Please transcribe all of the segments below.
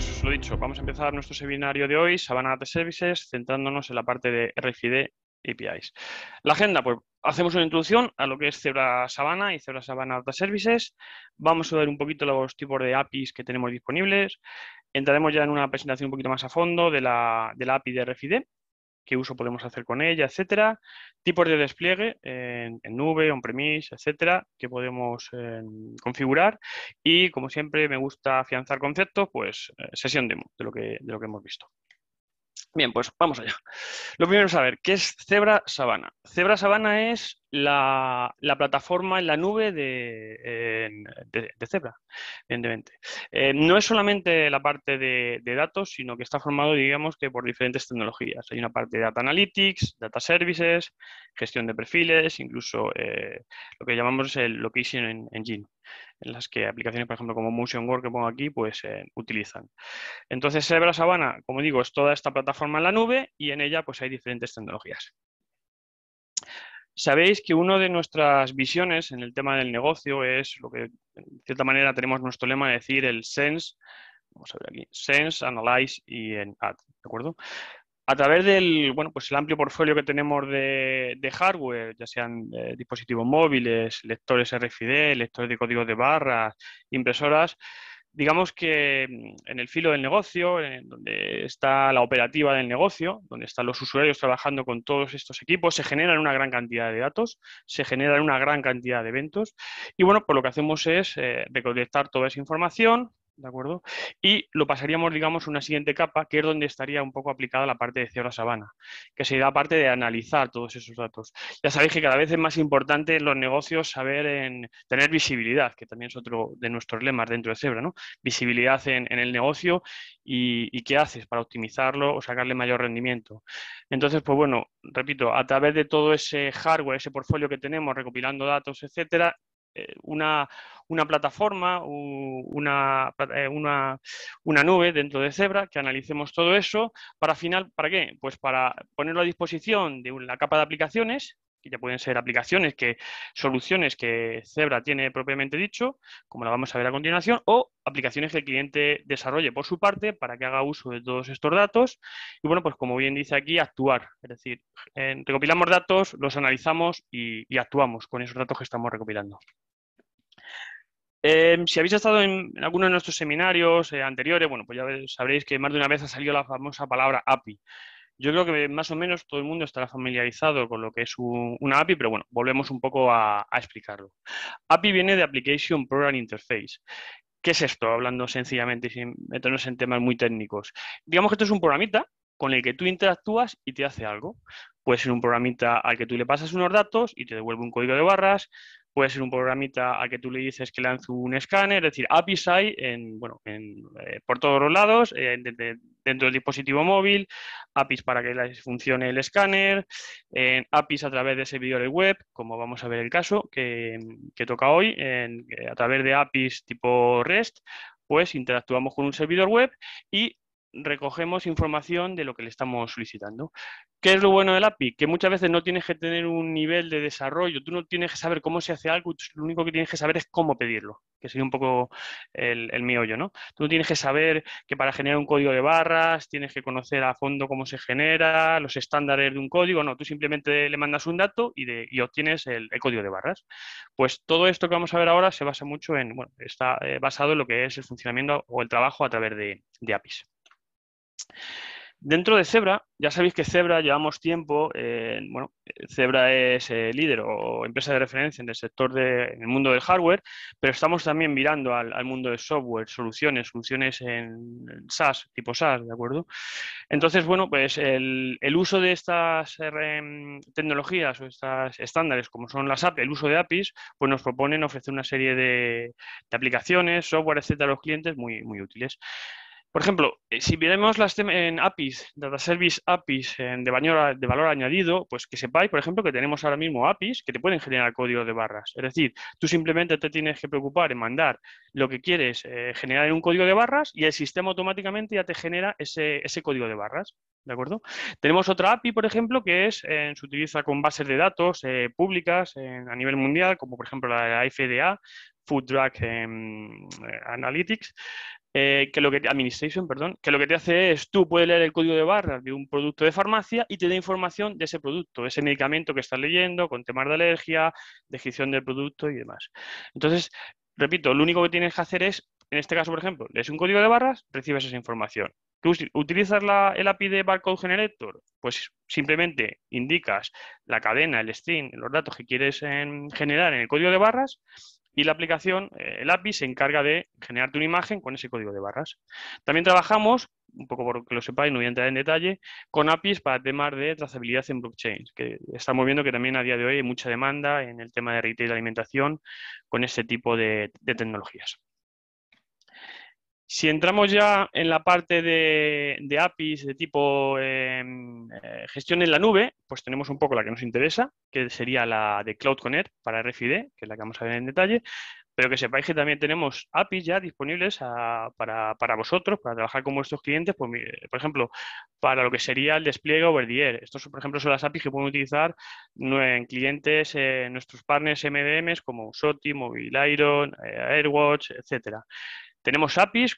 Pues lo dicho, vamos a empezar nuestro seminario de hoy, Sabana Data Services, centrándonos en la parte de RFID APIs. La agenda, pues hacemos una introducción a lo que es Cebra Sabana y Cebra Sabana Data Services. Vamos a ver un poquito los tipos de APIs que tenemos disponibles. Entraremos ya en una presentación un poquito más a fondo de la, de la API de RFID qué uso podemos hacer con ella, etcétera. Tipos de despliegue eh, en, nube, on-premise, etcétera, que podemos eh, configurar. Y como siempre, me gusta afianzar conceptos, pues eh, sesión demo de de lo que hemos visto. Bien, pues vamos allá. Lo primero es saber, ¿qué es Zebra Sabana? Zebra Sabana es la, plataforma en la nube de, Zebra, evidentemente. Eh, no es solamente la parte de, datos, sino que está formado, digamos, que por diferentes tecnologías. Hay una parte de Data Analytics, Data Services, gestión de perfiles, incluso eh, lo que llamamos el Location Engine en las que aplicaciones, por ejemplo, como Motion Work que pongo aquí, pues eh, utilizan. Entonces, Cerebra Sabana, como digo, es toda esta plataforma en la nube y en ella pues hay diferentes tecnologías. Sabéis que una de nuestras visiones en el tema del negocio es lo que, de cierta manera, tenemos nuestro lema de decir el sense, vamos a ver aquí, sense, analyze y en add, ¿de acuerdo? A través del bueno, pues el amplio portfolio que tenemos de, hardware, ya sean eh, dispositivos móviles, lectores RFID, lectores de códigos de barras, impresoras, digamos que mm, en el filo del negocio, en donde está la operativa del negocio, donde están los usuarios trabajando con todos estos equipos, se generan una gran cantidad de datos, se generan una gran cantidad de eventos y bueno, por pues lo que hacemos es eh, recolectar toda esa información, ¿de acuerdo? Y lo pasaríamos, digamos, a una siguiente capa, que es donde estaría un poco aplicada la parte de Cebra Sabana, que sería parte de analizar todos esos datos. Ya sabéis que cada vez es más importante en los negocios saber en, tener visibilidad, que también es otro de nuestros lemas dentro de Cebra, ¿no? Visibilidad en, el negocio y, qué haces para optimizarlo o sacarle mayor rendimiento. Entonces, pues bueno, repito, a través de todo ese hardware, ese portfolio que tenemos, recopilando datos, etcétera, eh, una, una plataforma, eh, una, nube dentro de Zebra, que analicemos todo eso, para final, ¿para qué? Pues para ponerlo a disposición de la capa de aplicaciones, que ya pueden ser aplicaciones, que soluciones que Zebra tiene propiamente dicho, como la vamos a ver a continuación, o aplicaciones que el cliente desarrolle por su parte para que haga uso de todos estos datos. Y bueno, pues como bien dice aquí, actuar. Es decir, eh, recopilamos datos, los analizamos y, actuamos con esos datos que estamos recopilando. Em, si habéis estado en, alguno de nuestros seminarios eh, anteriores, bueno, pues ya sabréis que más de una vez ha salido la famosa palabra API. Yo creo que más o menos todo el mundo estará familiarizado con lo que es una API, pero bueno, volvemos un poco a, a explicarlo. API viene de Application Program Interface, ¿Qué es esto? Hablando sencillamente y sin meternos en temas muy técnicos. Digamos que esto es un programita con el que tú interactúas y te hace algo. Puede ser un programita al que tú le pasas unos datos y te devuelve un código de barras, puede ser un programita a que tú le dices que lance un escáner, es decir, APIs hay en, bueno, en, eh, por todos los lados, eh, dentro del dispositivo móvil, APIs para que funcione el escáner, APIs a través de servidores web, como vamos a ver el caso que, que toca hoy, a través de APIs tipo REST, pues interactuamos con un servidor web y recogemos información de lo que le estamos solicitando. ¿Qué es lo bueno del API? Que muchas veces no tienes que tener un nivel de desarrollo, tú no tienes que saber cómo se hace algo, lo único que tienes que saber es cómo pedirlo, que sería un poco el, el miollo, ¿no? Tú tienes que saber que para generar un código de barras tienes que conocer a fondo cómo se genera, los estándares de un código, no, tú simplemente le mandas un dato y, obtienes el, código de barras. Pues todo esto que vamos a ver ahora se basa mucho en, bueno, está eh, basado en lo que es el funcionamiento o el trabajo a través de APIs. Dentro de Zebra, ya sabéis que Zebra llevamos tiempo, eh, bueno, Zebra es eh, líder o empresa de referencia en el sector de, en el mundo del hardware, pero estamos también mirando al, mundo de software, soluciones, soluciones en SaaS, tipo SaaS, ¿de acuerdo? Entonces, bueno, pues el, uso de estas eh, em, tecnologías o estos estándares, como son las APIs, el uso de APIs, pues nos proponen ofrecer una serie de, aplicaciones, software, etcétera, a los clientes muy, muy útiles. Por ejemplo, eh, si miremos las en APIs, Data Service APIs eh, de, valor, añadido, pues que sepáis, por ejemplo, que tenemos ahora mismo APIs que te pueden generar código de barras. Es decir, tú simplemente te tienes que preocupar en mandar lo que quieres eh, generar en un código de barras y el sistema automáticamente ya te genera ese, código de barras. ¿De acuerdo? Tenemos otra API, por ejemplo, que se utiliza con bases de datos públicas a nivel mundial, como por ejemplo la FDA, Food Drug em, Analytics, eh, que lo que te, administration, perdón, que lo que te hace es tú puedes leer el código de barras de un producto de farmacia y te da información de ese producto, ese medicamento que estás leyendo, con temas de alergia, descripción del producto y demás. Entonces, repito, lo único que tienes que hacer es, en este caso, por ejemplo, lees un código de barras, recibes esa información. ¿Tú utilizas la, el API de Barcode Generator? Pues simplemente indicas la cadena, el string, los datos que quieres en, generar en el código de barras y la aplicación, eh, el API, se encarga de generarte una imagen con ese código de barras. También trabajamos, un poco porque lo sepáis, no voy a entrar en detalle, con APIs para temas de trazabilidad en blockchain, que estamos viendo que también a día de hoy hay mucha demanda en el tema de retail de alimentación con este tipo de tecnologías. Si entramos ya en la parte de, APIs de tipo em, eh, gestión en la nube, pues tenemos un poco la que nos interesa, que sería la de Cloud Connect para RFID, e, que es la que vamos a ver en detalle, pero que sepáis que también tenemos APIs ya disponibles ah, para, vosotros, para trabajar con vuestros clientes, pues, por, ejemplo, para lo que sería el despliegue over the air. Estos, por ejemplo, son las APIs que pueden utilizar en clientes, eh, nuestros partners MDMs como Soti, Mobiliron, eh, AirWatch, etcétera. Tenemos APIs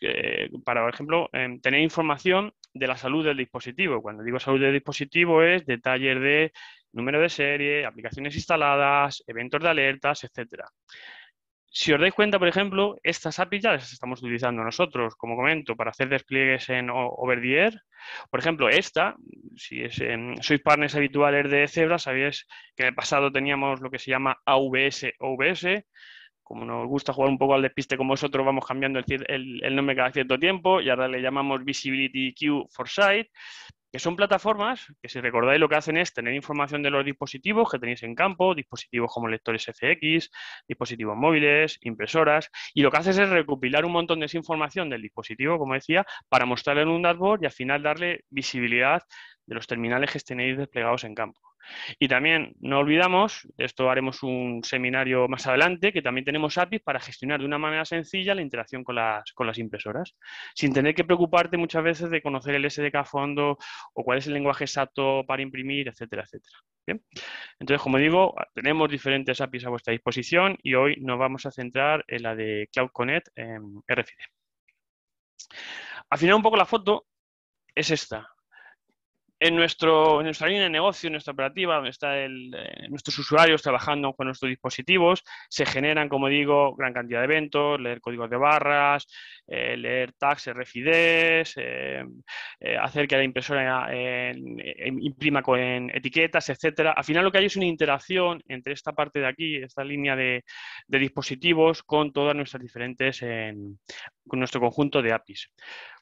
para, por ejemplo, em, tener información de la salud del dispositivo. Cuando digo salud del dispositivo es detalles de número de serie, aplicaciones instaladas, eventos de alertas, etc. Si os dais cuenta, por ejemplo, estas APIs ya las estamos utilizando nosotros, como comento, para hacer despliegues en Over Por ejemplo, esta, si es, em, sois partners habituales de Zebra, sabéis que en el pasado teníamos lo que se llama AVS OVS, como nos gusta jugar un poco al despiste como vosotros, vamos cambiando el, nombre cada cierto tiempo y ahora le llamamos Visibility Queue for Site, que son plataformas que, si recordáis, lo que hacen es tener información de los dispositivos que tenéis en campo, dispositivos como lectores FX, dispositivos móviles, impresoras, y lo que haces es recopilar un montón de esa información del dispositivo, como decía, para mostrarlo en un dashboard y al final darle visibilidad de los terminales que tenéis desplegados en campo. Y también no olvidamos, esto haremos un seminario más adelante, que también tenemos APIs para gestionar de una manera sencilla la interacción con las, impresoras, sin tener que preocuparte muchas veces de conocer el SDK a fondo o cuál es el lenguaje exacto para imprimir, etcétera, etcétera. Entonces, como digo, tenemos diferentes APIs a vuestra disposición y hoy nos vamos a centrar en la de Cloud Connect en RFID. E. Al final, un poco la foto es esta en, nuestro, nuestra línea de negocio, en nuestra operativa, donde están eh, nuestros usuarios trabajando con nuestros dispositivos, se generan, como digo, gran cantidad de eventos, leer códigos de barras, eh, leer tags RFIDs, eh, hacer que la impresora imprima con etiquetas, etcétera. Al final lo que hay es una interacción entre esta parte de aquí, esta línea de, de dispositivos, con todas nuestras diferentes con nuestro conjunto de APIs.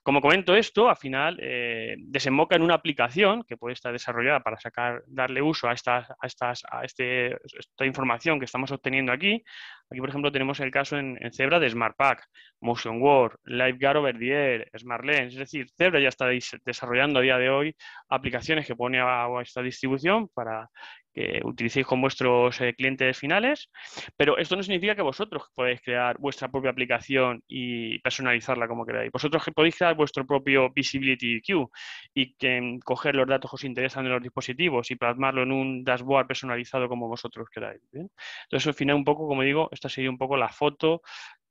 Como comento esto, al final eh, desemboca en una aplicación que puede estar desarrollada para sacar, darle uso a, estas, a, estas, a este, esta información que estamos obteniendo aquí. Aquí, por ejemplo, tenemos el caso en, Zebra de SmartPack, Pack, LiveGuard Over the Air, SmartLens. Es decir, Zebra ya está desarrollando a día de hoy aplicaciones que pone a esta distribución para que utilicéis con vuestros eh, clientes finales, pero esto no significa que vosotros podáis crear vuestra propia aplicación y personalizarla como queráis. Vosotros podéis crear vuestro propio Visibility Queue y que, mm, coger los datos que os interesan de los dispositivos y plasmarlo en un dashboard personalizado como vosotros queráis. Entonces, al final, un poco, como digo, esta sería un poco la foto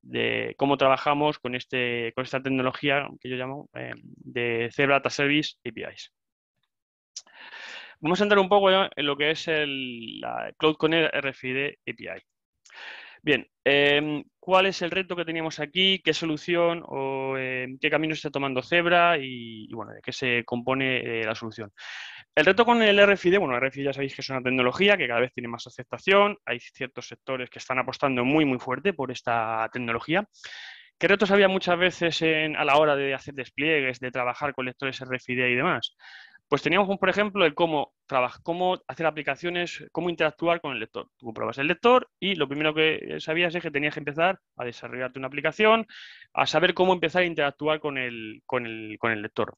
de cómo trabajamos con, este, con esta tecnología que yo llamo eh, de Zebra Data Service APIs. Vamos a entrar un poco en lo que es el, la Cloud Connect RFID API. Bien, em, ¿cuál es el reto que teníamos aquí? ¿Qué solución o em, qué camino está tomando Zebra? Y, bueno, ¿de qué se compone eh, la solución? El reto con el RFID, bueno, el RFID ya sabéis que es una tecnología que cada vez tiene más aceptación, hay ciertos sectores que están apostando muy, muy fuerte por esta tecnología. ¿Qué retos había muchas veces a la hora de hacer despliegues, de trabajar con lectores RFID y demás? Pues teníamos, un, por ejemplo, el cómo, trabajar, cómo hacer aplicaciones, cómo interactuar con el lector. Tú comprabas el lector y lo primero que eh, sabías es que tenías que empezar a desarrollarte una aplicación, a saber cómo empezar a interactuar con el, con el, con el lector.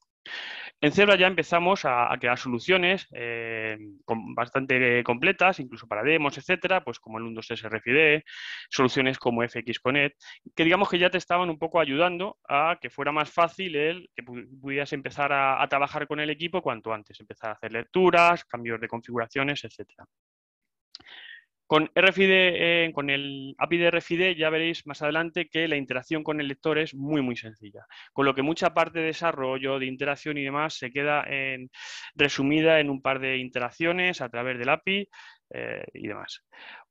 En Zebra ya empezamos a, crear soluciones eh, bastante eh, completas, incluso para demos, etcétera, pues como el mundo RFID, soluciones como FX que digamos que ya te estaban un poco ayudando a que fuera más fácil el que pudieras empezar a, a trabajar con el equipo cuanto antes, empezar a hacer lecturas, cambios de configuraciones, etcétera. Con e, eh, con el API de RFID e ya veréis más adelante que la interacción con el lector es muy muy sencilla, con lo que mucha parte de desarrollo, de interacción y demás se queda resumida en un par de interacciones a través del API eh, y demás.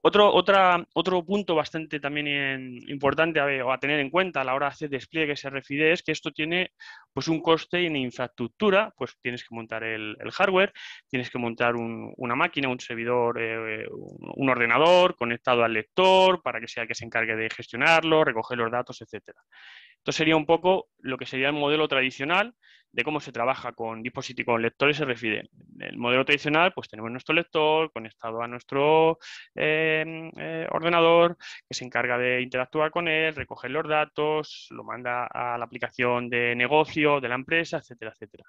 Otro, otra, otro punto bastante también importante a, tener en cuenta a la hora de hacer se RFID es que esto tiene pues, un coste en infraestructura, pues tienes que montar el, hardware, tienes que montar una máquina, un servidor, eh, un ordenador conectado al lector para que sea el que se encargue de gestionarlo, recoger los datos, etc. Esto sería un poco lo que sería el modelo tradicional de cómo se trabaja con dispositivos, con lectores RFID. El modelo tradicional, pues tenemos nuestro lector conectado a nuestro... Eh, eh, mm, eh, ordenador, que se encarga de interactuar con él, recoger los datos, lo manda a la aplicación de negocio de la empresa, etcétera, etcétera.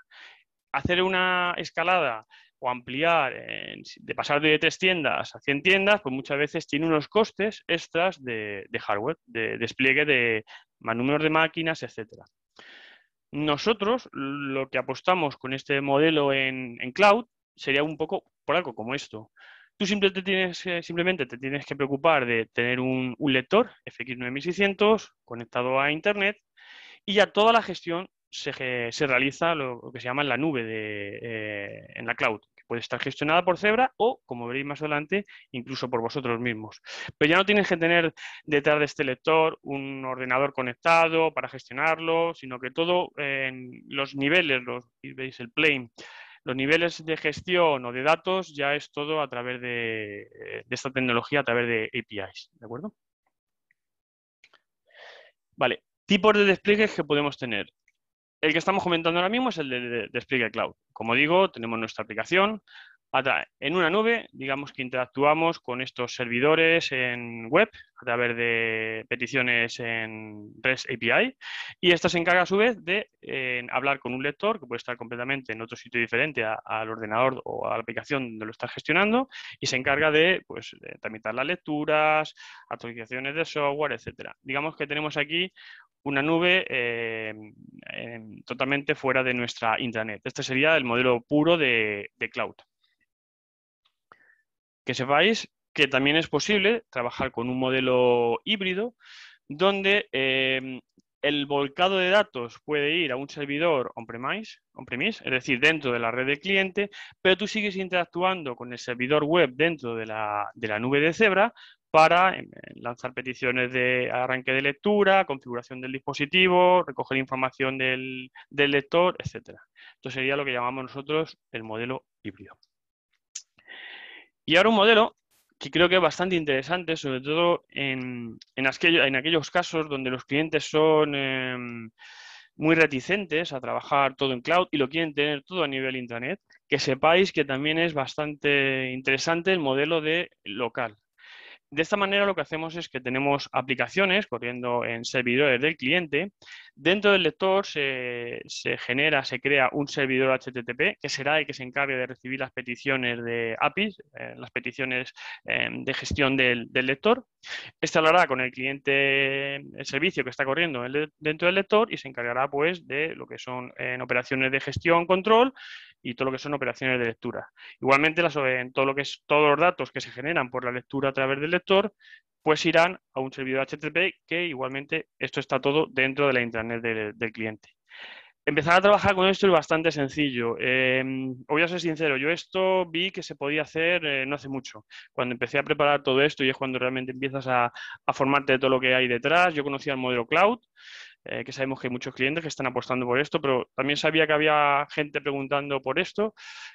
Hacer una escalada o ampliar, de pasar de tres tiendas a 100 tiendas, pues muchas veces tiene unos costes extras de, hardware, de despliegue de más números de máquinas, etcétera. Nosotros lo que apostamos con este modelo en cloud sería un poco por algo como esto. Tú simplemente, tienes, eh, simplemente te tienes que preocupar de tener un, lector FX9600 conectado a Internet y ya toda la gestión se, realiza lo, que se llama en la nube, de, eh, en la cloud, que puede estar gestionada por Zebra o, como veréis más adelante, incluso por vosotros mismos. Pero ya no tienes que tener detrás de este lector un ordenador conectado para gestionarlo, sino que todo en los niveles, los, veis el plane, los niveles de gestión o de datos ya es todo a través de, eh, esta tecnología, a través de APIs, ¿de acuerdo? Vale, tipos de despliegues que podemos tener. El que estamos comentando ahora mismo es el de despliegue cloud. Como digo, tenemos nuestra aplicación, en una nube, digamos que interactuamos con estos servidores en web a través de peticiones en REST API y esta se encarga a su vez de hablar con un lector que puede estar completamente en otro sitio diferente al ordenador o a la aplicación donde lo está gestionando y se encarga de pues, tramitar las lecturas, actualizaciones de software, etcétera. Digamos que tenemos aquí una nube eh, totalmente fuera de nuestra intranet. Este sería el modelo puro de cloud que sepáis que también es posible trabajar con un modelo híbrido donde em, el volcado de datos puede ir a un servidor on-premise, on es decir, dentro de la red de cliente, pero tú sigues interactuando con el servidor web dentro de la, nube de Cebra para em, lanzar peticiones de arranque de lectura, configuración del dispositivo, recoger información del, del lector, etc. Esto sería lo que llamamos nosotros el modelo híbrido. Y ahora un modelo que creo que es bastante interesante, sobre todo en, en, aquellos casos donde los clientes son em, muy reticentes a trabajar todo en cloud y lo quieren tener todo a nivel internet, que sepáis que también es bastante interesante el modelo de local. De esta manera lo que hacemos es que tenemos aplicaciones corriendo en servidores del cliente. Dentro del lector se, genera, se crea un servidor HTTP que será el que se encargue de recibir las peticiones de APIs, eh, las peticiones em, de gestión del, lector. Este con el cliente, el servicio que está corriendo dentro del lector y se encargará pues de lo que son operaciones de gestión, control, y todo lo que son operaciones de lectura. Igualmente, en todo lo que es, todos los datos que se generan por la lectura a través del lector, pues irán a un servidor HTTP que igualmente esto está todo dentro de la intranet del, cliente. Empezar a trabajar con esto es bastante sencillo. Em, voy a ser sincero, yo esto vi que se podía hacer eh, no hace mucho. Cuando empecé a preparar todo esto y es cuando realmente empiezas a, a formarte de todo lo que hay detrás, yo conocía el modelo cloud, eh, que sabemos que hay muchos clientes que están apostando por esto, pero también sabía que había gente preguntando por esto,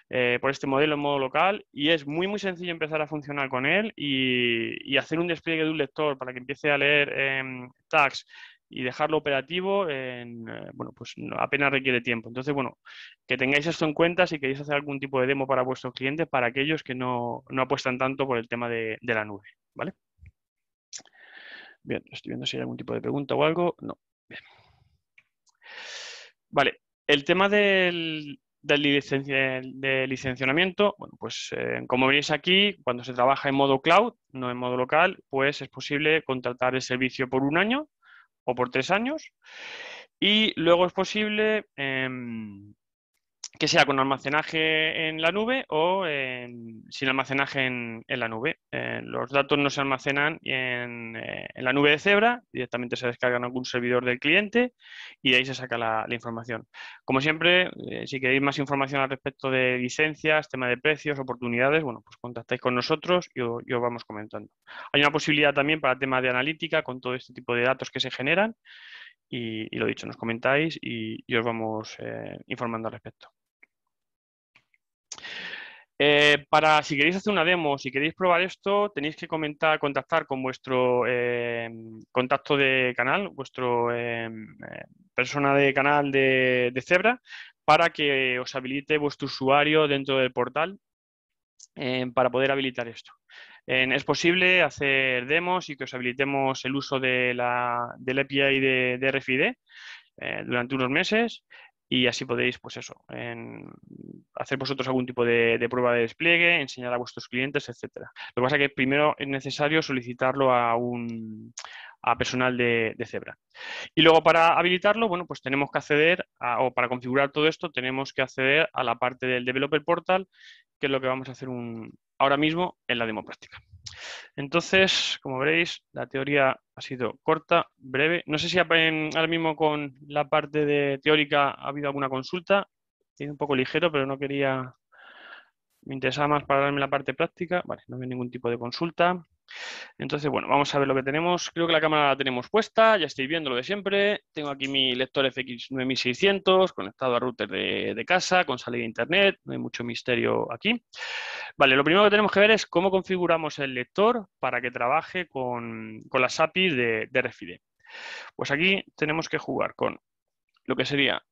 eh, por este modelo en modo local, y es muy, muy sencillo empezar a funcionar con él y, hacer un despliegue de un lector para que empiece a leer tags y dejarlo operativo, eh, bueno, pues apenas requiere tiempo. Entonces, bueno, que tengáis esto en cuenta si queréis hacer algún tipo de demo para vuestros clientes, para aquellos que no, apuestan tanto por el tema de, de la nube, ¿vale? Bien, estoy viendo si hay algún tipo de pregunta o algo. No, Vale, el tema del, licenciamiento, bueno, pues eh, como veis aquí, cuando se trabaja en modo cloud, no en modo local, pues es posible contratar el servicio por un año o por tres años. Y luego es posible em, que sea con almacenaje en la nube o em, sin almacenaje en, la nube. Eh, los datos no se almacenan en, eh, la nube de Zebra, directamente se descargan en algún servidor del cliente y de ahí se saca la, información. Como siempre, eh, si queréis más información al respecto de licencias, tema de precios, oportunidades, bueno, pues contactáis con nosotros y, os vamos comentando. Hay una posibilidad también para tema de analítica con todo este tipo de datos que se generan y, lo dicho, nos comentáis y os vamos informando al respecto. Eh, para si queréis hacer una demo, si queréis probar esto, tenéis que comentar, contactar con vuestro eh, contacto de canal, vuestro em, eh, persona de canal de, Cebra, Zebra, para que os habilite vuestro usuario dentro del portal para poder habilitar esto. es posible hacer demos y que os habilitemos el uso de la, del API de, de RFID durante unos meses y así podéis, pues eso, en hacer vosotros algún tipo de, prueba de despliegue, enseñar a vuestros clientes, etcétera. Lo que pasa es que primero es necesario solicitarlo a un a personal de, Cebra Zebra. Y luego para habilitarlo, bueno, pues tenemos que acceder, o para configurar todo esto, tenemos que acceder a la parte del Developer Portal, que es lo que vamos a hacer un, ahora mismo en la demo práctica. Entonces, como veréis, la teoría ha sido corta, breve. No sé si ahora mismo con la parte de teórica ha habido alguna consulta. Es un poco ligero, pero no quería... Me interesaba más para darme la parte práctica. Vale, no había ningún tipo de consulta. Entonces, bueno, vamos a ver lo que tenemos. Creo que la cámara la tenemos puesta, ya estoy viendo lo de siempre. Tengo aquí mi lector FX9600 conectado a router de, casa con salida de internet, no hay mucho misterio aquí. Vale, lo primero que tenemos que ver es cómo configuramos el lector para que trabaje con, las APIs de, de Pues aquí tenemos que jugar con lo que sería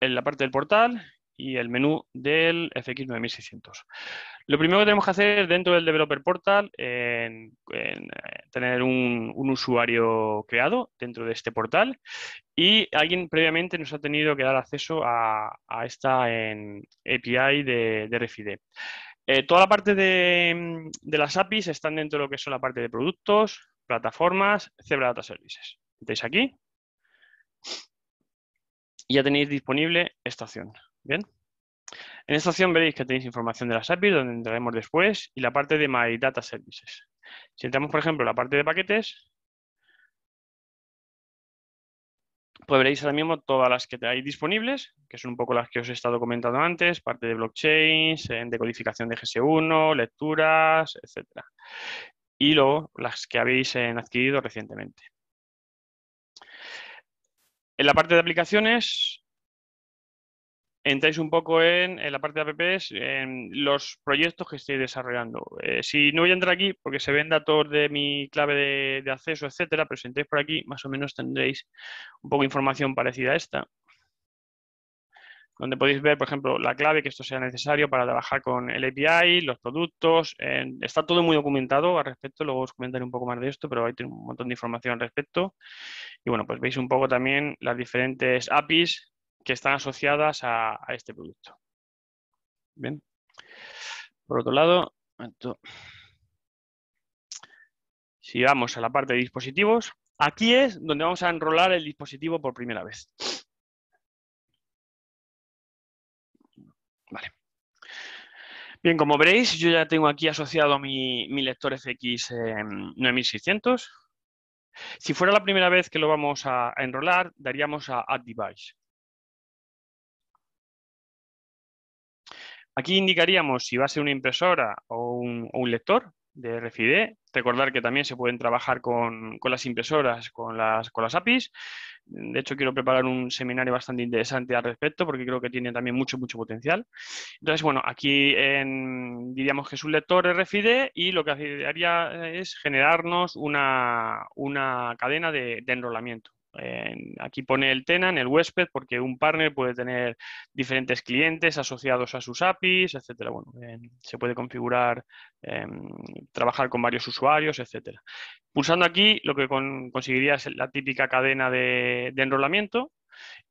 en la parte del portal y el menú del FX9600. Lo primero que tenemos que hacer dentro del Developer Portal es eh, tener un, usuario creado dentro de este portal y alguien previamente nos ha tenido que dar acceso a, esta API de, de RFID. Eh, toda la parte de, las APIs están dentro de lo que son la parte de productos, plataformas, Zebra Data Services. Veis aquí y ya tenéis disponible esta opción. Bien. En esta opción veréis que tenéis información de las APIs, donde entraremos después, y la parte de My Data Services. Si entramos, por ejemplo, en la parte de paquetes, pues veréis ahora mismo todas las que tenéis disponibles, que son un poco las que os he estado comentando antes, parte de blockchains, decodificación eh, de GS1, lecturas, etc. Y luego las que habéis eh, adquirido recientemente. En la parte de aplicaciones, entráis un poco en, la parte de APPs, en los proyectos que estéis desarrollando. Eh, si no voy a entrar aquí, porque se ven datos de mi clave de, acceso, etcétera, pero si entráis por aquí, más o menos tendréis un poco de información parecida a esta donde podéis ver, por ejemplo, la clave que esto sea necesario para trabajar con el API, los productos. está todo muy documentado al respecto, luego os comentaré un poco más de esto, pero hay tiene un montón de información al respecto. Y bueno, pues veis un poco también las diferentes APIs que están asociadas a, este producto. Bien. Por otro lado, si vamos a la parte de dispositivos, aquí es donde vamos a enrolar el dispositivo por primera vez. Vale. Bien, como veréis, yo ya tengo aquí asociado mi, lector FX 9600. Si fuera la primera vez que lo vamos a, a enrolar, daríamos a Add Device. Aquí indicaríamos si va a ser una impresora o un, lector de RFID. Recordar que también se pueden trabajar con, las impresoras, con las, con las APIs. De hecho, quiero preparar un seminario bastante interesante al respecto porque creo que tiene también mucho, mucho potencial. Entonces, bueno, aquí diríamos que es un lector RFID y lo que haría eh, es generarnos una, cadena de enrolamiento aquí pone el en el huésped, porque un partner puede tener diferentes clientes asociados a sus APIs, etcétera. Bueno, se puede configurar, em, trabajar con varios usuarios, etcétera. Pulsando aquí, lo que conseguiría es la típica cadena de, enrolamiento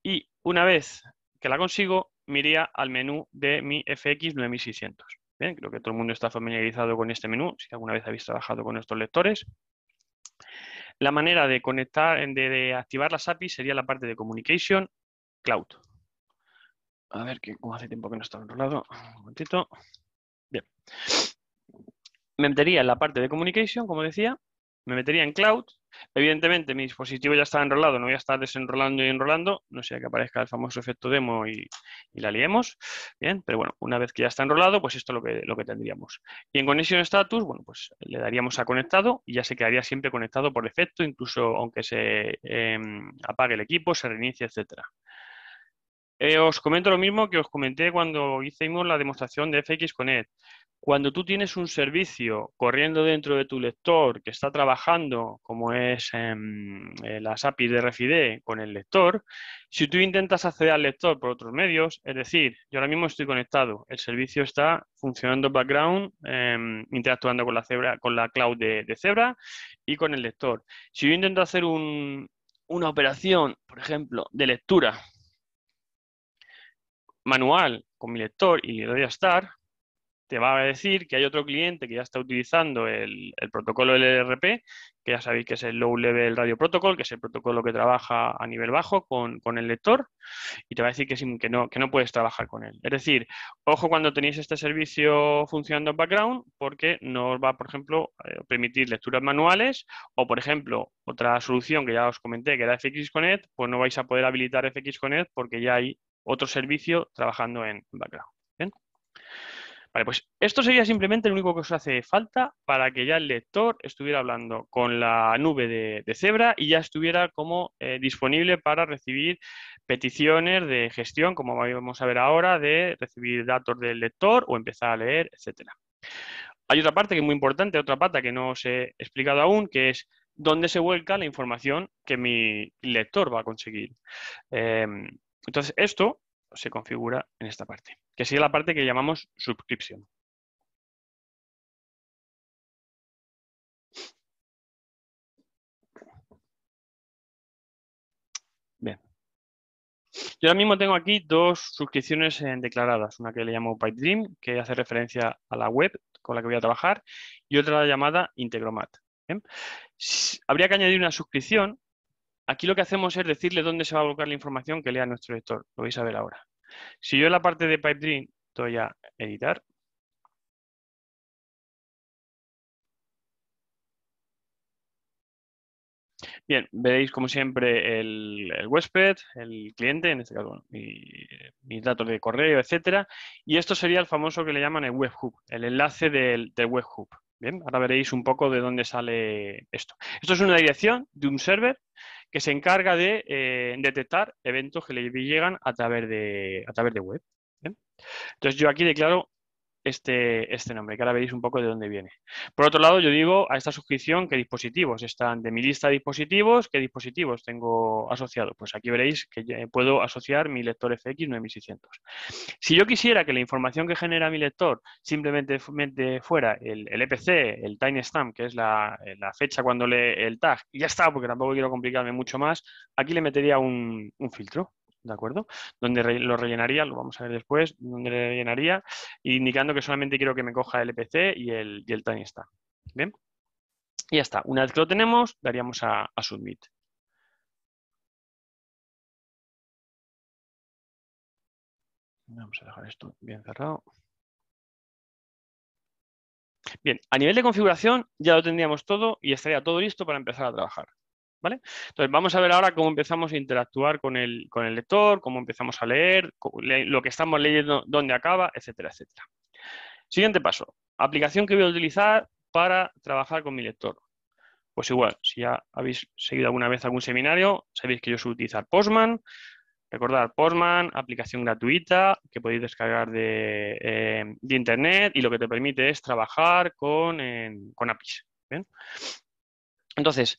y una vez que la consigo, me iría al menú de mi FX 9600. Bien, creo que todo el mundo está familiarizado con este menú, si alguna vez habéis trabajado con estos lectores. La manera de conectar, de, activar las API sería la parte de Communication Cloud. A ver, que como hace tiempo que no está lado. un momentito. Bien. Me metería en la parte de Communication, como decía, me metería en Cloud Evidentemente, mi dispositivo ya está enrolado, no voy a estar desenrolando y enrolando, no sea que aparezca el famoso efecto demo y, la liemos. Bien, pero bueno, una vez que ya está enrolado, pues esto es lo que, lo que tendríamos. Y en Connection Status, bueno, pues le daríamos a conectado y ya se quedaría siempre conectado por defecto, incluso aunque se em, apague el equipo, se reinicie, etc. Eh, os comento lo mismo que os comenté cuando hicimos la demostración de FX Connect. Cuando tú tienes un servicio corriendo dentro de tu lector que está trabajando, como es em, eh, las APIs de RFID, con el lector, si tú intentas acceder al lector por otros medios, es decir, yo ahora mismo estoy conectado, el servicio está funcionando background, em, interactuando con la, con la cloud de, Cebra Zebra y con el lector. Si yo intento hacer una operación, por ejemplo, de lectura manual con mi lector y le doy a Start, te va a decir que hay otro cliente que ya está utilizando el, protocolo LRP, e que ya sabéis que es el Low Level Radio Protocol, que es el protocolo que trabaja a nivel bajo con, el lector, y te va a decir que, no, que no puedes trabajar con él. Es decir, ojo cuando tenéis este servicio funcionando en background, porque no os va, por ejemplo, a eh, permitir lecturas manuales, o por ejemplo, otra solución que ya os comenté, que era FX Connect, pues no vais a poder habilitar FX Connect porque ya hay otro servicio trabajando en background pues esto sería simplemente lo único que os hace falta para que ya el lector estuviera hablando con la nube de, Cebra Zebra y ya estuviera como eh, disponible para recibir peticiones de gestión, como vamos a ver ahora, de recibir datos del lector o empezar a leer, etcétera. Hay otra parte que es muy importante, otra pata que no os he explicado aún, que es dónde se vuelca la información que mi lector va a conseguir. Em, entonces, esto se configura en esta parte que sigue la parte que llamamos suscripción. Bien. Yo ahora mismo tengo aquí dos suscripciones eh, declaradas, una que le llamo PipeDream, que hace referencia a la web con la que voy a trabajar, y otra llamada Integromat. Habría que añadir una suscripción. Aquí lo que hacemos es decirle dónde se va a colocar la información que lea nuestro lector. Lo vais a ver ahora. Si yo en la parte de Pipedream doy a editar, Bien, veréis como siempre el, huésped, el cliente, en este caso mis datos de correo, etcétera. Y esto sería el famoso que le llaman el webhook, el enlace del, del webhook. Bien, ahora veréis un poco de dónde sale esto. Esto es una dirección de un server que se encarga de eh, detectar eventos que le llegan a través de, través de web. Entonces yo aquí declaro este, este, nombre, que ahora veréis un poco de dónde viene. Por otro lado, yo digo a esta suscripción qué dispositivos están de mi lista de dispositivos, qué dispositivos tengo asociados. Pues aquí veréis que puedo asociar mi lector FX 9600. Si yo quisiera que la información que genera mi lector simplemente fuera el, el EPC, el stamp que es la, fecha cuando lee el tag, y ya está, porque tampoco quiero complicarme mucho más, aquí le metería un, un filtro. ¿de acuerdo? Donde lo rellenaría, lo vamos a ver después, donde lo rellenaría, indicando que solamente quiero que me coja el EPC y el, y el Bien, y ya está. Una vez que lo tenemos, daríamos a submit. Vamos a dejar esto bien cerrado. Bien, a nivel de configuración ya lo tendríamos todo y estaría todo listo para empezar a trabajar. Entonces vamos a ver ahora cómo empezamos a interactuar con el, lector, cómo empezamos a leer, lo que estamos leyendo, dónde acaba, etcétera, etcétera. Siguiente paso, aplicación que voy a utilizar para trabajar con mi lector. Pues igual, si ya habéis seguido alguna vez algún seminario, sabéis que yo suelo utilizar Postman. Recordad, Postman, aplicación gratuita que podéis descargar de, em, internet y lo que te permite es trabajar con, con APIs. Entonces,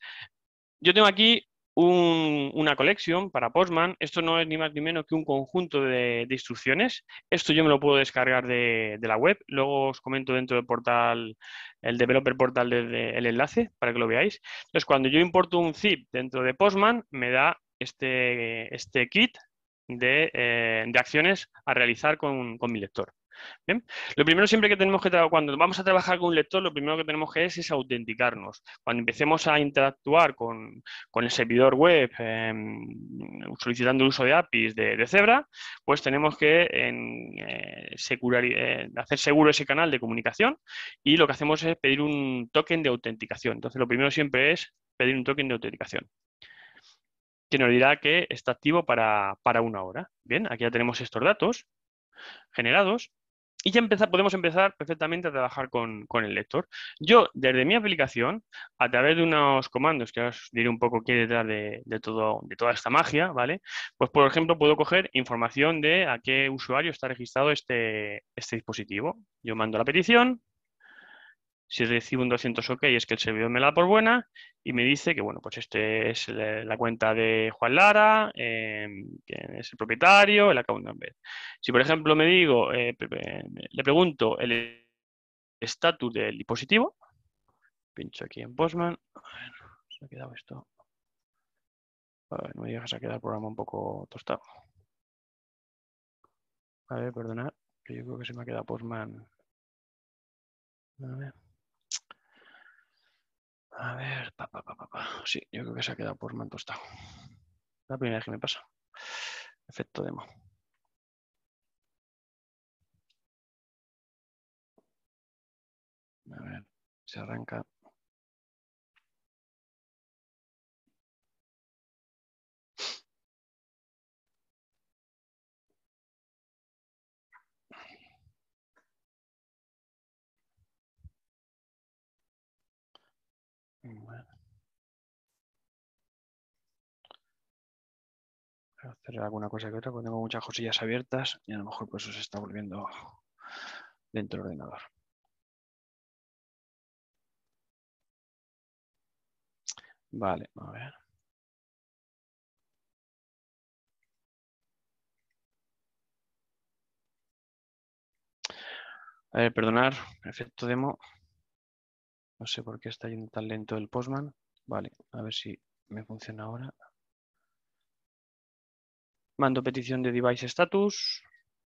yo tengo aquí una colección para Postman. Esto no es ni más ni menos que un conjunto de, instrucciones. Esto yo me lo puedo descargar de, la web. Luego os comento dentro del portal, el developer portal, del el enlace para que lo veáis. Entonces, cuando yo importo un zip dentro de Postman, me da este, este kit eh, de, acciones a realizar con mi lector. ¿Bien? Lo primero siempre que tenemos que cuando vamos a trabajar con un lector, lo primero que tenemos que es, es autenticarnos. Cuando empecemos a interactuar con, el servidor web em, solicitando el uso de APIs de, de Zebra, pues tenemos que eh, eh, hacer seguro ese canal de comunicación y lo que hacemos es pedir un token de autenticación. Entonces, lo primero siempre es pedir un token de autenticación que nos dirá que está activo para, para una hora. Bien, aquí ya tenemos estos datos generados y ya podemos empezar perfectamente a trabajar con, el lector. Yo, desde mi aplicación, a través de unos comandos, que os diré un poco qué detrás de, todo, de toda esta magia, ¿vale? Pues, por ejemplo, puedo coger información de a qué usuario está registrado este, este dispositivo. Yo mando la petición, si recibo un 200 OK es que el servidor me la da por buena y me dice que, bueno, pues este es la cuenta de Juan Lara, em, que es el propietario, el account number. Si, por ejemplo, me digo, eh, le pregunto el estatus del dispositivo, pincho aquí en Postman, bueno, se ha quedado esto. A ver, no me digas, se ha quedado el programa un poco tostado. A ver, perdonad, que yo creo que se me ha quedado Postman. A ver. A ver, papá, papá, pa, sí, yo creo que se ha quedado por mal tostado. La primera vez que me pasa. Efecto demo. A ver, se arranca. Voy a hacer alguna cosa que otra, porque tengo muchas cosillas abiertas y a lo mejor pues eso se está volviendo dentro del ordenador. Vale, a ver. A ver, perdonar, efecto demo. No sé por qué está yendo tan lento el postman. Vale, a ver si me funciona ahora. Mando petición de device status.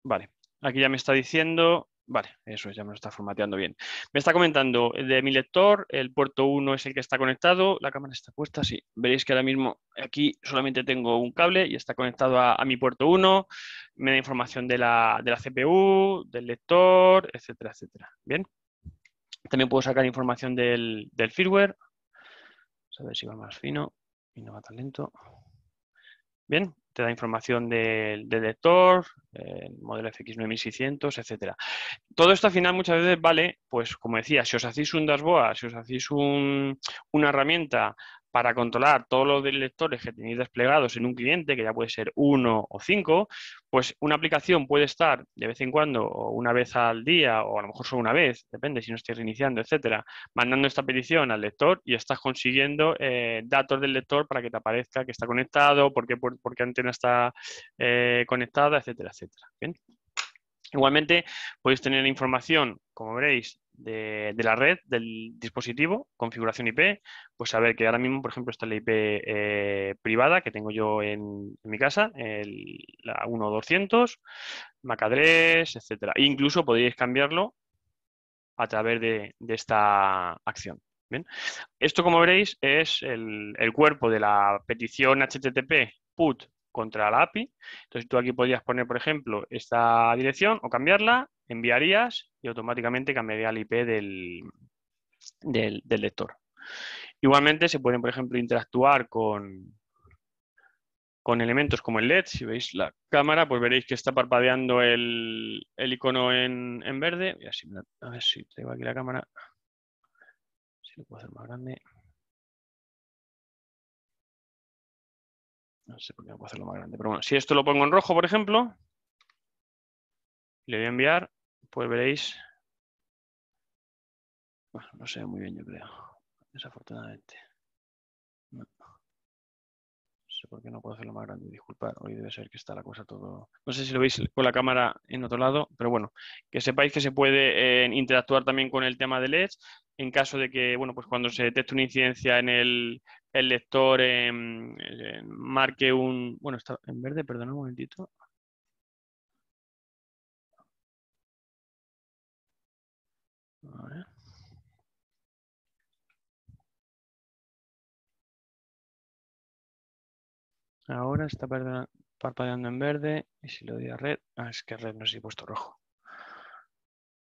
Vale, aquí ya me está diciendo. Vale, eso ya me lo está formateando bien. Me está comentando de mi lector, el puerto 1 es el que está conectado, la cámara está puesta, sí. Veréis que ahora mismo aquí solamente tengo un cable y está conectado a, mi puerto 1, me da información de la, de la CPU, del lector, etcétera, etcétera. Bien. También puedo sacar información del, firmware. a ver si va más fino y no va tan lento. Bien, te da información del, detector, el modelo FX9600, etcétera. Todo esto al final muchas veces vale, pues como decía, si os hacéis un dashboard, si os hacéis un, una herramienta para controlar todos los lectores que tenéis desplegados en un cliente, que ya puede ser uno o cinco, pues una aplicación puede estar de vez en cuando, o una vez al día, o a lo mejor solo una vez, depende si no estáis reiniciando, etcétera, mandando esta petición al lector y estás consiguiendo eh, datos del lector para que te aparezca que está conectado, por qué, por, antena está eh, conectada, etcétera, etcétera. Igualmente, podéis tener información, como veréis, de, la red, del dispositivo, configuración IP, pues saber que ahora mismo, por ejemplo, está la IP eh, privada que tengo yo en, mi casa, el, la 1200, MAC etcétera, etc. incluso podéis cambiarlo a través de, esta acción. Esto, como veréis, es el, el, cuerpo de la petición HTTP put contra la API. Entonces, tú aquí podrías poner, por ejemplo, esta dirección o cambiarla enviarías y automáticamente cambiaría el IP del, lector. Igualmente se pueden, por ejemplo, interactuar con, con elementos como el LED. Si veis la cámara, pues veréis que está parpadeando el, el icono en, en verde. a, ver si traigo aquí la cámara. Si lo puedo hacer más grande. No sé por qué no puedo hacerlo más grande, pero bueno, si esto lo pongo en rojo, por ejemplo, le voy a enviar, pues veréis, bueno, no se ve muy bien yo creo, desafortunadamente. No. sé por qué no puedo hacerlo más grande, disculpad, hoy debe ser que está la cosa todo... No sé si lo veis con la cámara en otro lado, pero bueno, que sepáis que se puede eh, interactuar también con el tema de led en caso de que, bueno, pues cuando se detecte una incidencia en el, el lector em, eh, marque un... Bueno, está en verde, perdón un momentito. Ahora está parpadeando en verde y si lo doy a red, ah, es que red no sé si puesto rojo.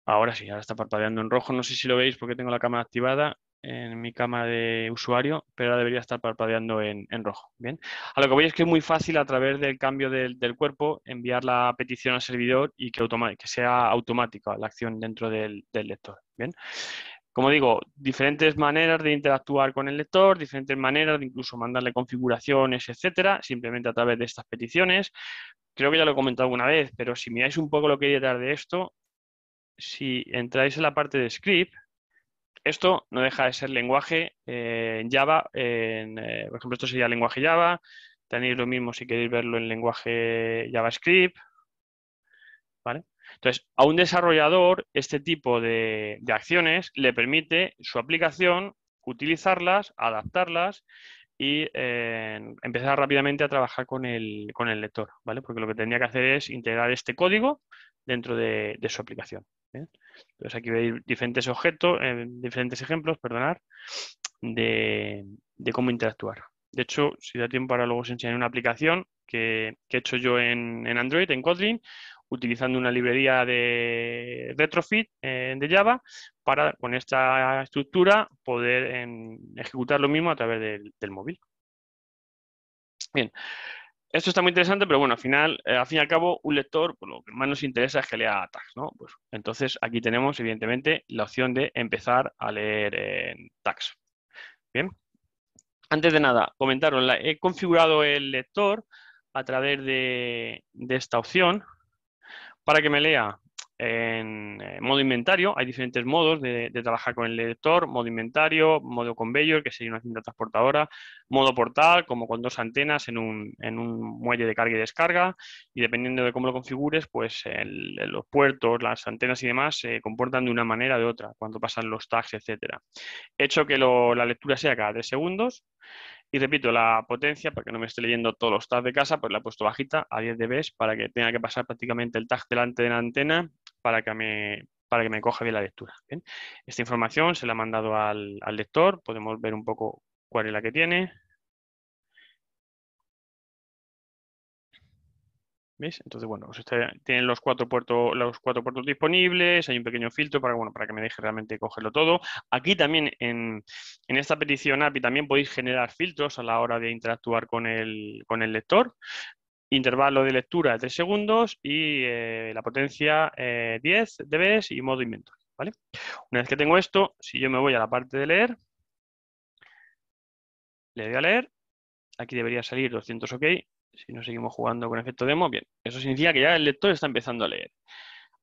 Ahora sí, ahora está parpadeando en rojo. No sé si lo veis porque tengo la cámara activada en mi cama de usuario, pero ahora debería estar parpadeando en, en, rojo. Bien. A lo que voy es que es muy fácil a través del cambio del, cuerpo enviar la petición al servidor y que, sea automática la acción dentro del, del, lector. Bien. Como digo, diferentes maneras de interactuar con el lector, diferentes maneras de incluso mandarle configuraciones, etcétera, simplemente a través de estas peticiones. Creo que ya lo he comentado alguna vez, pero si miráis un poco lo que hay detrás de esto, si entráis en la parte de script, esto no deja de ser lenguaje eh, en Java, eh, por ejemplo, esto sería lenguaje Java, tenéis lo mismo si queréis verlo en lenguaje JavaScript, Entonces, a un desarrollador este tipo de acciones le permite su aplicación utilizarlas, adaptarlas y eh, empezar rápidamente a trabajar con el, con el, lector, ¿vale? Porque lo que tendría que hacer es integrar este código dentro de, su aplicación. Entonces aquí veis diferentes objetos, eh, diferentes ejemplos, perdonar, de, cómo interactuar. De hecho, si da tiempo ahora luego os enseñaré una aplicación que, he hecho yo en, en Android, en Kotlin, utilizando una librería de retrofit eh, de Java para con esta estructura poder em, ejecutar lo mismo a través del, móvil. Bien, esto está muy interesante, pero bueno, al final, eh, al fin y al cabo, un lector pues, lo que más nos interesa es que lea tags, ¿no? Pues, entonces aquí tenemos evidentemente la opción de empezar a leer tax tags. Bien. Antes de nada, comentaros, he configurado el lector a través de esta opción, para que me lea en eh, modo inventario, hay diferentes modos de, trabajar con el lector, modo inventario, modo conveyor, que sería una cinta transportadora, modo portal, como con dos antenas en un, muelle de carga y descarga, y dependiendo de cómo lo configures, pues los puertos, las antenas y demás se comportan de una manera o de otra, cuando pasan los tags, etcétera. Hecho que la lectura sea cada tres segundos, y repito, la potencia, para que no me esté leyendo todos los tags de casa, pues la he puesto bajita a 10 dB para que tenga que pasar prácticamente el tag delante de la antena para que me, para que me coja bien la lectura. Esta información se la ha mandado al, al lector, podemos ver un poco cuál es la que tiene, Entonces, bueno, tienen los cuatro, puertos, los cuatro puertos disponibles, hay un pequeño filtro para, bueno, para que me deje realmente cogerlo todo. Aquí también, en, esta petición API, también podéis generar filtros a la hora de interactuar con el, lector. Intervalo de lectura de 3 segundos y eh, la potencia eh, 10 dB y modo inventor. ¿vale? Una vez que tengo esto, si yo me voy a la parte de leer, le doy a leer, aquí debería salir 200 OK, si no seguimos jugando con efecto demo, bien, eso significa que ya el lector está empezando a leer.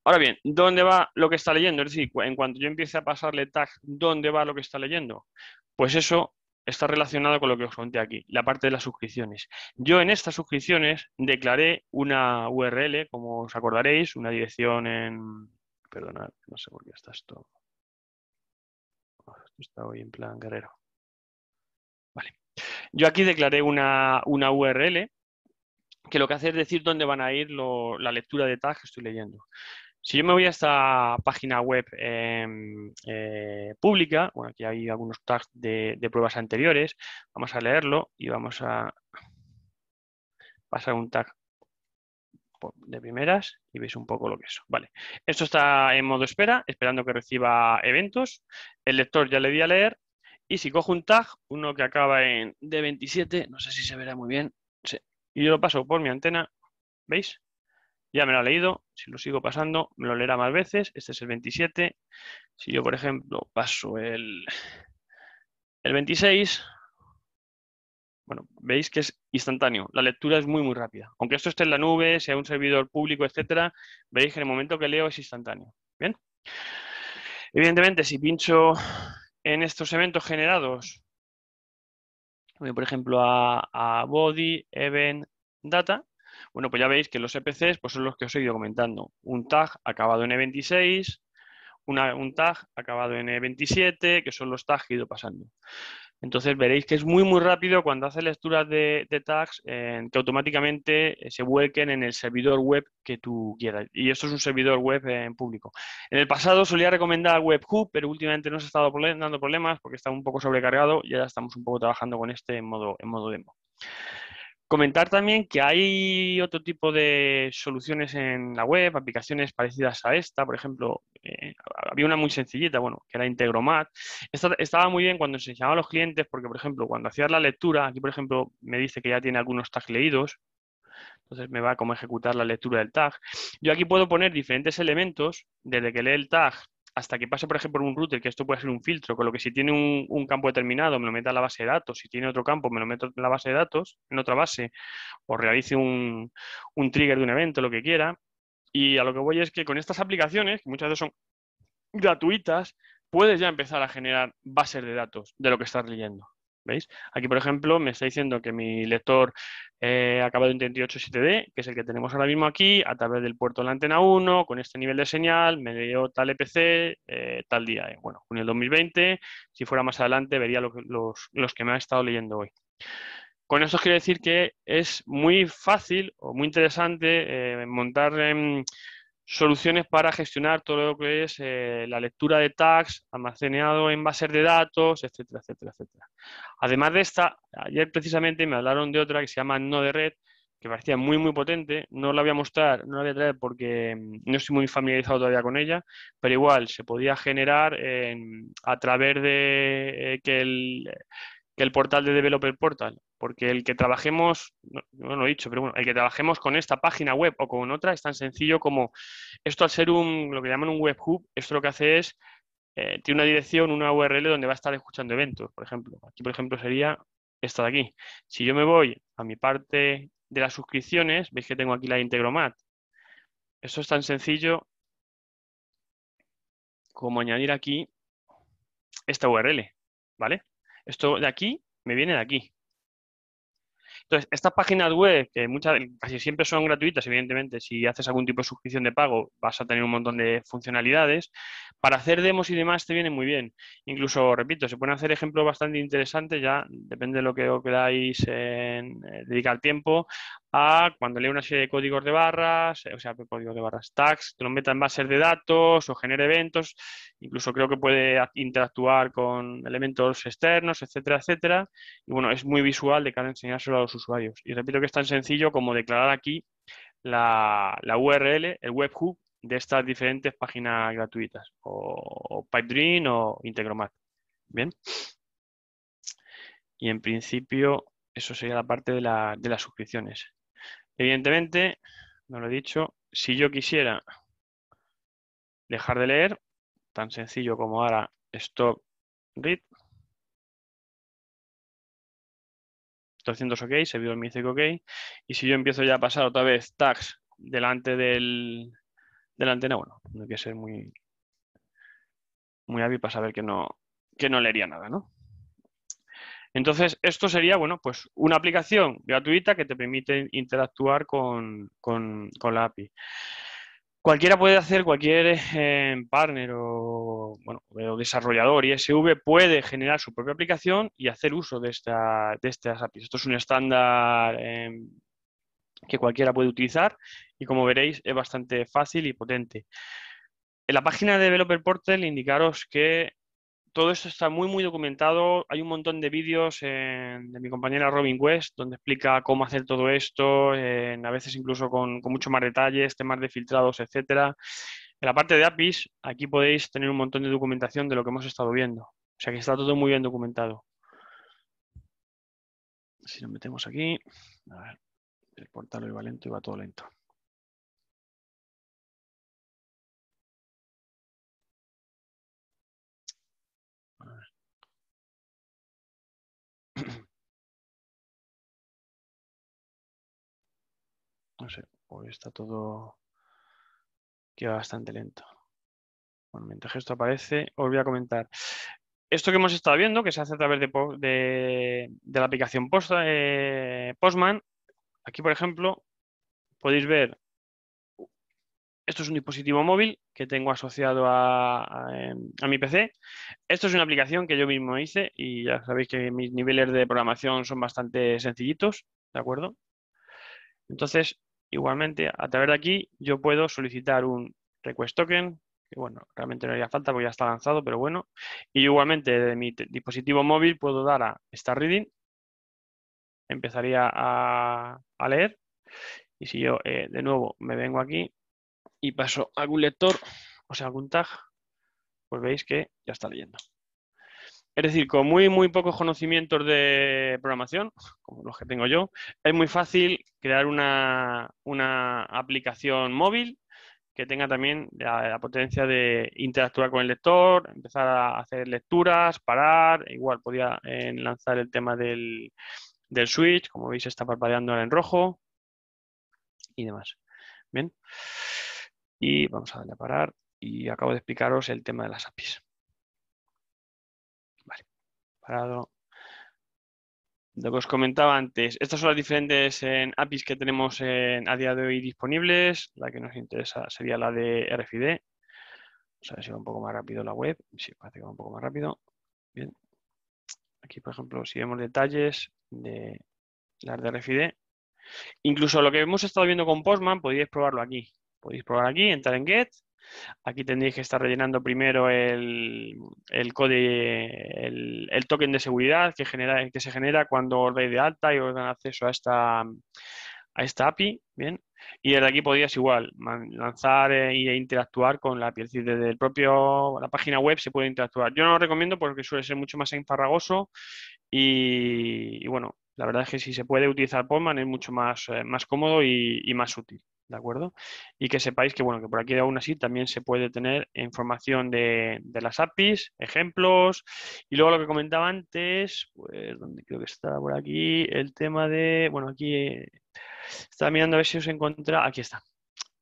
Ahora bien, ¿dónde va lo que está leyendo? Es decir, en cuanto yo empiece a pasarle tag, ¿dónde va lo que está leyendo? Pues eso está relacionado con lo que os conté aquí, la parte de las suscripciones. Yo en estas suscripciones declaré una URL, como os acordaréis, una dirección en... Perdonad, no sé por qué está esto. Esto está hoy en plan guerrero. Vale. Yo aquí declaré una, una URL que lo que hace es decir dónde van a ir la lectura de tags que estoy leyendo. Si yo me voy a esta página web em, eh, pública, bueno, aquí hay algunos tags de, de, pruebas anteriores, vamos a leerlo y vamos a pasar un tag de primeras y veis un poco lo que es. Vale, esto está en modo espera, esperando que reciba eventos. El lector ya le di a leer y si cojo un tag, uno que acaba en D27, no sé si se verá muy bien, y yo lo paso por mi antena, ¿veis? Ya me lo ha leído, si lo sigo pasando, me lo leerá más veces, este es el 27, si yo, por ejemplo, paso el, el 26, bueno, veis que es instantáneo, la lectura es muy, muy rápida. Aunque esto esté en la nube, sea un servidor público, etcétera, veis que en el momento que leo es instantáneo, ¿bien? Evidentemente, si pincho en estos eventos generados por ejemplo a, body, event, data, bueno, pues ya veis que los EPCs pues, son los que os he ido comentando. Un tag acabado en E26, un tag acabado en E27, que son los tags que he ido pasando. Entonces veréis que es muy, muy rápido cuando hace lecturas de, tags que automáticamente eh, se vuelquen en el servidor web que tú quieras. Y esto es un servidor web en público. En el pasado solía recomendar WebHub, pero últimamente no se ha estado dando problemas porque está un poco sobrecargado y ya estamos un poco trabajando con este modo, en modo demo. Comentar también que hay otro tipo de soluciones en la web, aplicaciones parecidas a esta, por ejemplo, eh, había una muy sencillita, bueno, que era Integromat. Esta, estaba muy bien cuando se enseñaba a los clientes, porque, por ejemplo, cuando hacía la lectura, aquí, por ejemplo, me dice que ya tiene algunos tags leídos, entonces me va a como ejecutar la lectura del tag. Yo aquí puedo poner diferentes elementos, desde que lee el tag hasta que pase, por ejemplo, un router, que esto puede ser un filtro, con lo que si tiene un, un, campo determinado me lo meta a la base de datos, si tiene otro campo me lo meto en la base de datos, en otra base, o realice un, un trigger de un evento, lo que quiera. Y a lo que voy es que con estas aplicaciones, que muchas veces son gratuitas, puedes ya empezar a generar bases de datos de lo que estás leyendo. ¿Veis? Aquí, por ejemplo, me está diciendo que mi lector eh, acabado en 387D, que es el que tenemos ahora mismo aquí, a través del puerto de la antena 1, con este nivel de señal, me dio tal EPC eh, tal día. Eh, bueno, junio del 2020, si fuera más adelante vería los, los que me ha estado leyendo hoy. Con esto quiero decir que es muy fácil o muy interesante eh, montar soluciones para gestionar todo lo que es eh, la lectura de tags, almacenado en bases de datos, etcétera, etcétera, etcétera. Además de esta, ayer precisamente me hablaron de otra que se llama No Red, que parecía muy, muy potente. No la voy a mostrar, no la voy a traer porque mm, no estoy muy familiarizado todavía con ella, pero igual se podía generar eh, a través de eh, que, el, que el portal de Developer Portal porque el que trabajemos, no, lo he dicho, pero bueno, el que trabajemos con esta página web o con otra es tan sencillo como esto al ser un, lo que llaman un web esto lo que hace es, eh, tiene una dirección, una URL donde va a estar escuchando eventos, por ejemplo. Aquí, por ejemplo, sería esta de aquí. Si yo me voy a mi parte de las suscripciones, veis que tengo aquí la Integromat. Eso es tan sencillo como añadir aquí esta URL, ¿vale? Esto de aquí me viene de aquí. Entonces, estas páginas web, que muchas, casi siempre son gratuitas, evidentemente, si haces algún tipo de suscripción de pago, vas a tener un montón de funcionalidades. Para hacer demos y demás te viene muy bien. Incluso, repito, se pueden hacer ejemplos bastante interesantes, ya depende de lo que os queráis en, eh, dedicar tiempo, a cuando lee una serie de códigos de barras, eh, o sea, códigos de barras tags, que lo meta en bases de datos o genere eventos, incluso creo que puede interactuar con elementos externos, etcétera, etcétera. Y bueno, es muy visual de cara a enseñárselo a los usuarios. Y repito que es tan sencillo como declarar aquí la, URL, el webhook de estas diferentes páginas gratuitas, o, Pipedream o Integromat. Bien. Y en principio, eso sería la parte de, la, de las suscripciones. Evidentemente, no lo he dicho, si yo quisiera dejar de leer, tan sencillo como ahora stop read, 200 OK, se vio el OK. Y si yo empiezo ya a pasar otra vez tags delante del, de la antena, bueno, no hay que ser muy, muy hábil para saber que no, que no leería nada, ¿no? Entonces, esto sería, bueno, pues una aplicación gratuita que te permite interactuar con, con, con la API. Cualquiera puede hacer, cualquier eh, eh, partner o, desarrollador ISV puede generar su propia aplicación y hacer uso de, esta, estas APIs. Esto es un estándar em, que cualquiera puede utilizar y como veréis es bastante fácil y potente. En la página de Developer Portal indicaros que todo esto está muy, muy documentado. Hay un montón de vídeos de mi compañera Robin West, donde explica cómo hacer todo esto, a veces incluso con, mucho más detalles, temas de filtrados, etcétera. En la parte de APIs, aquí podéis tener un montón de documentación de lo que hemos estado viendo. O sea que está todo muy bien documentado. Si nos metemos aquí, a ver, el portal iba lento y va todo lento. No sé, hoy pues está todo queda bastante lento. Bueno, mientras esto aparece, os voy a comentar. Esto que hemos estado viendo, que se hace a través de, la aplicación Post, eh, Postman, aquí por ejemplo podéis ver, esto es un dispositivo móvil que tengo asociado a, em, mi PC. Esto es una aplicación que yo mismo hice y ya sabéis que mis niveles de programación son bastante sencillitos, ¿de acuerdo? Entonces, Igualmente, a través de aquí yo puedo solicitar un request token, que bueno, realmente no haría falta porque ya está lanzado, pero bueno. Y igualmente de mi dispositivo móvil puedo dar a Start Reading, empezaría a, leer. Y si yo eh, de nuevo me vengo aquí y paso a algún lector, o sea, algún tag, pues veis que ya está leyendo. Es decir, con muy, muy pocos conocimientos de programación, como los que tengo yo, es muy fácil crear una, aplicación móvil que tenga también la, potencia de interactuar con el lector, empezar a hacer lecturas, parar, igual podía eh, lanzar el tema del, del switch, como veis está parpadeando ahora en rojo y demás. Bien, y vamos a darle a parar y acabo de explicaros el tema de las APIs. Lo que os comentaba antes, estas son las diferentes en eh, APIs que tenemos en, eh, a día de hoy disponibles. La que nos interesa sería la de RFID. Vamos a ver si va un poco más rápido la web. Sí, parece que un poco más rápido. Bien. Aquí, por ejemplo, si vemos detalles de las de RFID. Incluso lo que hemos estado viendo con Postman, podéis probarlo aquí. Podéis probar aquí, entrar en Get, Aquí tendréis que estar rellenando primero el, el, code, el, token de seguridad que, genera, que se genera cuando os dais de alta y os dan acceso a esta, a esta API. Bien. Y desde aquí podrías igual lanzar e interactuar con la API. Es decir, desde propio, la página web se puede interactuar. Yo no lo recomiendo porque suele ser mucho más enfarragoso y, bueno, la verdad es que si se puede utilizar Postman es mucho más, eh, más cómodo y, más útil. ¿de acuerdo? Y que sepáis que, bueno, que por aquí aún así también se puede tener información de, las APIs, ejemplos, y luego lo que comentaba antes, pues, donde creo que está por aquí, el tema de, bueno, aquí eh, está mirando a ver si os encuentra, aquí está.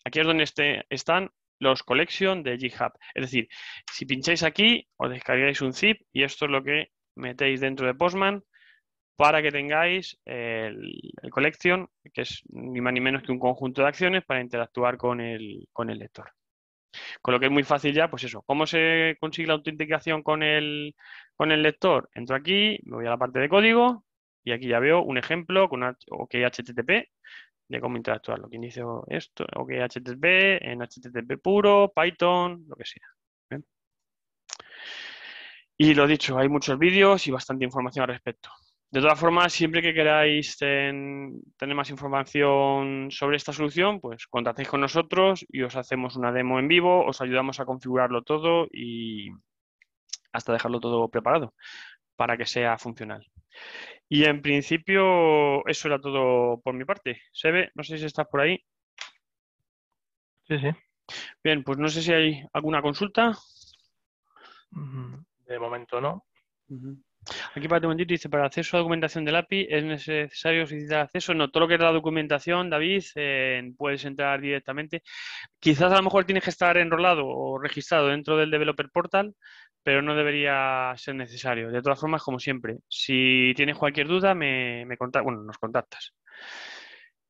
Aquí es donde este, están los collection de GitHub. Es decir, si pincháis aquí, os descargáis un zip y esto es lo que metéis dentro de Postman para que tengáis el, colección collection, que es ni más ni menos que un conjunto de acciones para interactuar con el, lector. Con lo que es muy fácil ya, pues eso, ¿cómo se consigue la autenticación con el, con el lector? Entro aquí, me voy a la parte de código y aquí ya veo un ejemplo con OKHTTP HTTP de cómo interactuar. Lo que inicio esto, OKHTTP, HTTP, en HTTP puro, Python, lo que sea. Y lo dicho, hay muchos vídeos y bastante información al respecto. De todas formas, siempre que queráis tener más información sobre esta solución, pues contactéis con nosotros y os hacemos una demo en vivo, os ayudamos a configurarlo todo y hasta dejarlo todo preparado para que sea funcional. Y en principio, eso era todo por mi parte. Sebe, no sé si estás por ahí. Sí, sí. Bien, pues no sé si hay alguna consulta. Mm, de momento no. Aquí para un dice, para acceso a documentación del API es necesario solicitar acceso. No, todo lo que es la documentación, David, eh, puedes entrar directamente. Quizás a lo mejor tienes que estar enrolado o registrado dentro del Developer Portal, pero no debería ser necesario. De todas formas, como siempre, si tienes cualquier duda, me, me contactas, bueno, nos contactas.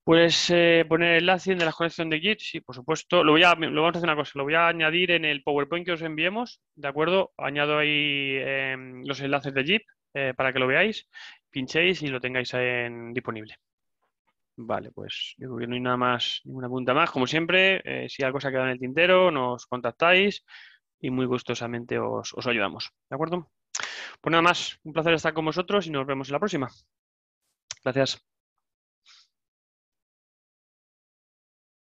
Puedes eh, poner el enlace de la conexión de Git, sí, por supuesto. Lo, voy a, lo hacer una cosa, lo voy a añadir en el PowerPoint que os enviemos, ¿de acuerdo? Añado ahí em, los enlaces de Git eh, para que lo veáis, pinchéis y lo tengáis en, disponible. Vale, pues yo creo que no hay nada más, ninguna punta más. Como siempre, eh, si algo se ha quedado en el tintero, nos contactáis y muy gustosamente os, os ayudamos, ¿de acuerdo? Pues nada más, un placer estar con vosotros y nos vemos en la próxima. Gracias.